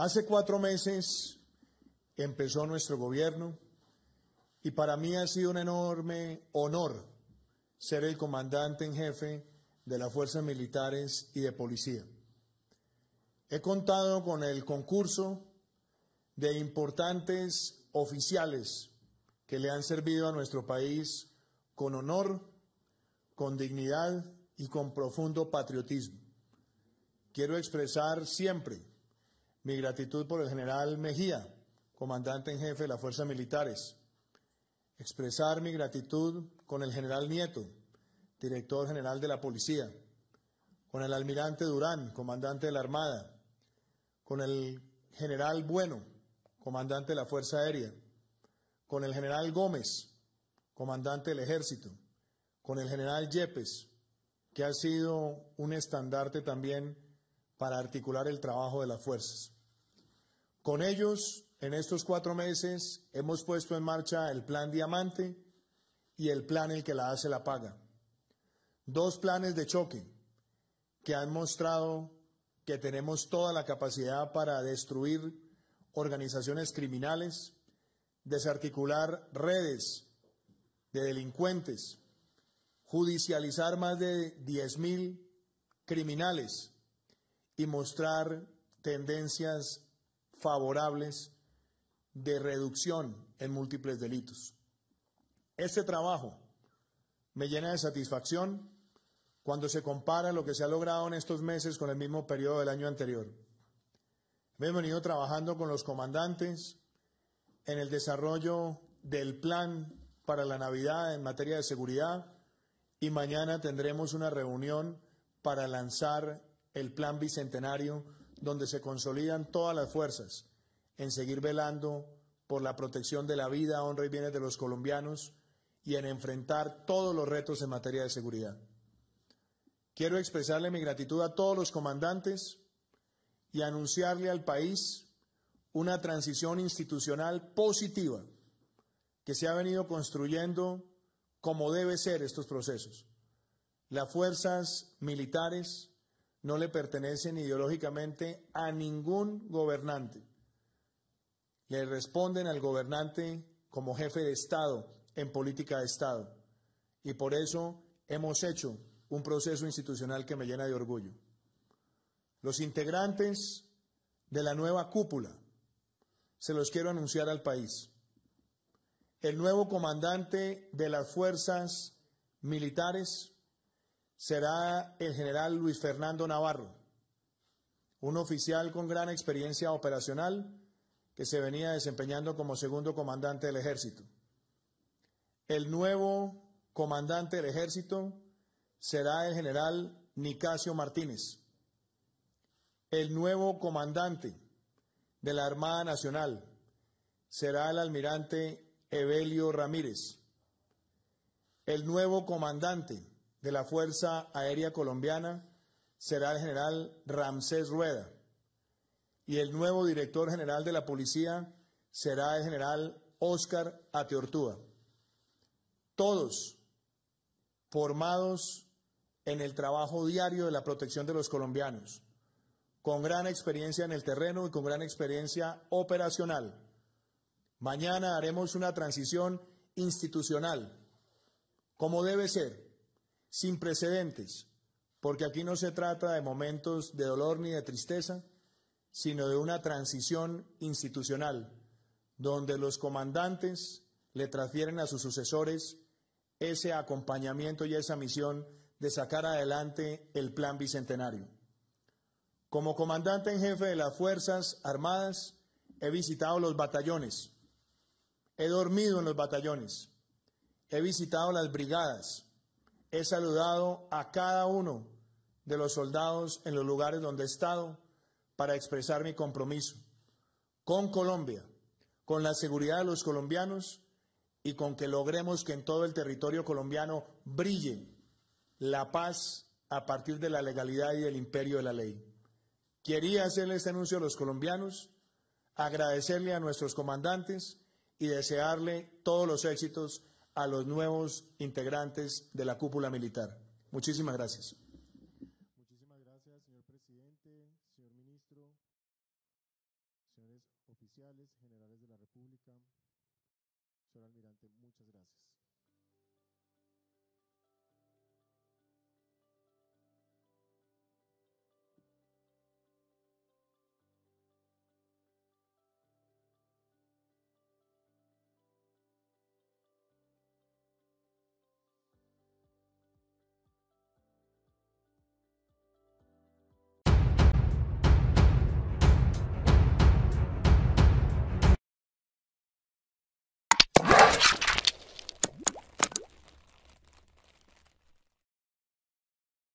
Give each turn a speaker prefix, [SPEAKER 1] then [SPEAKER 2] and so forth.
[SPEAKER 1] Hace cuatro meses empezó nuestro gobierno y para mí ha sido un enorme honor ser el comandante en jefe de las fuerzas militares y de policía. He contado con el concurso de importantes oficiales que le han servido a nuestro país con honor, con dignidad y con profundo patriotismo. Quiero expresar siempre mi gratitud por el general Mejía, comandante en jefe de las Fuerzas Militares. Expresar mi gratitud con el general Nieto, director general de la Policía, con el almirante Durán, comandante de la Armada, con el general Bueno, comandante de la Fuerza Aérea, con el general Gómez, comandante del Ejército, con el general Yepes, que ha sido un estandarte también para articular el trabajo de las fuerzas. Con ellos, en estos cuatro meses, hemos puesto en marcha el plan Diamante y el plan El que la hace la paga. Dos planes de choque que han mostrado que tenemos toda la capacidad para destruir organizaciones criminales, desarticular redes de delincuentes, judicializar más de 10.000 criminales y mostrar tendencias favorables de reducción en múltiples delitos. Este trabajo me llena de satisfacción cuando se compara lo que se ha logrado en estos meses con el mismo periodo del año anterior. Me he venido trabajando con los comandantes en el desarrollo del plan para la Navidad en materia de seguridad y mañana tendremos una reunión para lanzar el plan bicentenario donde se consolidan todas las fuerzas en seguir velando por la protección de la vida, honra y bienes de los colombianos y en enfrentar todos los retos en materia de seguridad. Quiero expresarle mi gratitud a todos los comandantes y anunciarle al país una transición institucional positiva que se ha venido construyendo como debe ser estos procesos. Las fuerzas militares no le pertenecen ideológicamente a ningún gobernante. Le responden al gobernante como jefe de Estado en política de Estado. Y por eso hemos hecho un proceso institucional que me llena de orgullo. Los integrantes de la nueva cúpula, se los quiero anunciar al país. El nuevo comandante de las fuerzas militares, será el general Luis Fernando Navarro, un oficial con gran experiencia operacional que se venía desempeñando como segundo comandante del ejército. El nuevo comandante del ejército será el general Nicasio Martínez. El nuevo comandante de la Armada Nacional será el almirante Evelio Ramírez. El nuevo comandante de la Fuerza Aérea Colombiana será el general Ramsés Rueda y el nuevo director general de la policía será el general Óscar Ateortúa. Todos formados en el trabajo diario de la protección de los colombianos, con gran experiencia en el terreno y con gran experiencia operacional. Mañana haremos una transición institucional, como debe ser, sin precedentes, porque aquí no se trata de momentos de dolor ni de tristeza, sino de una transición institucional, donde los comandantes le transfieren a sus sucesores ese acompañamiento y esa misión de sacar adelante el plan bicentenario. Como comandante en jefe de las Fuerzas Armadas, he visitado los batallones, he dormido en los batallones, he visitado las brigadas, he saludado a cada uno de los soldados en los lugares donde he estado para expresar mi compromiso con Colombia, con la seguridad de los colombianos y con que logremos que en todo el territorio colombiano brille la paz a partir de la legalidad y del imperio de la ley. Quería hacerle este anuncio a los colombianos, agradecerle a nuestros comandantes y desearle todos los éxitos a los nuevos integrantes de la cúpula militar. Muchísimas gracias. Muchísimas gracias, señor presidente, señor ministro, señores oficiales, generales de la República, señor almirante, muchas gracias.